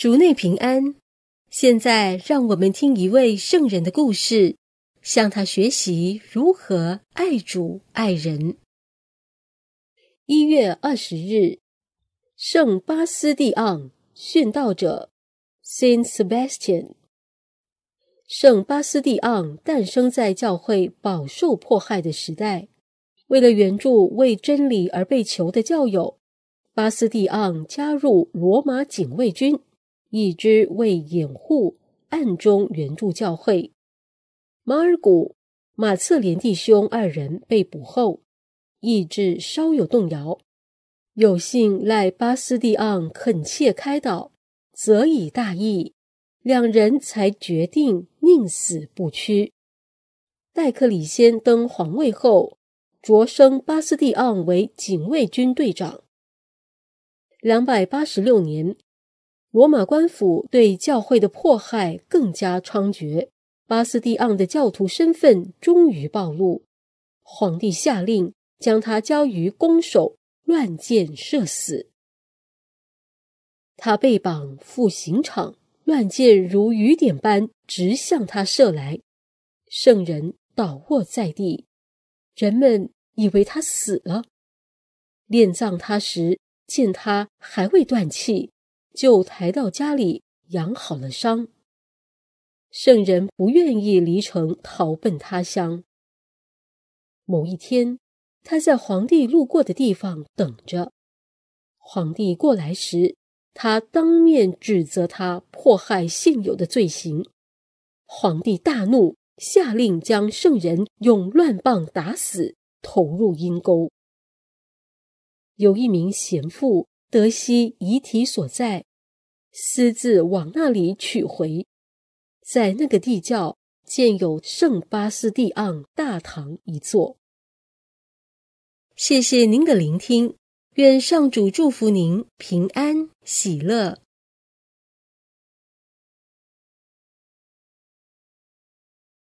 竹内平安，现在让我们听一位圣人的故事，向他学习如何爱主爱人。一月二十日，圣巴斯蒂昂殉道者 （Saint Sebastian）。圣巴斯蒂昂诞生在教会饱受迫害的时代，为了援助为真理而被囚的教友，巴斯蒂昂加入罗马警卫军。一支为掩护，暗中援助教会。马尔古、马策连弟兄二人被捕后，意志稍有动摇。有幸赖巴斯蒂昂恳切开导，则以大义，两人才决定宁死不屈。戴克里先登皇位后，擢升巴斯蒂昂为警卫军队长。两百八十六年。罗马官府对教会的迫害更加猖獗，巴斯蒂昂的教徒身份终于暴露。皇帝下令将他交于弓手，乱箭射死。他被绑赴刑场，乱箭如雨点般直向他射来。圣人倒卧在地，人们以为他死了。殓葬他时，见他还未断气。就抬到家里养好了伤。圣人不愿意离城逃奔他乡。某一天，他在皇帝路过的地方等着。皇帝过来时，他当面指责他迫害现有的罪行。皇帝大怒，下令将圣人用乱棒打死，投入阴沟。有一名贤妇。德西遗体所在，私自往那里取回，在那个地窖建有圣巴斯蒂昂大堂一座。谢谢您的聆听，愿上主祝福您平安喜乐。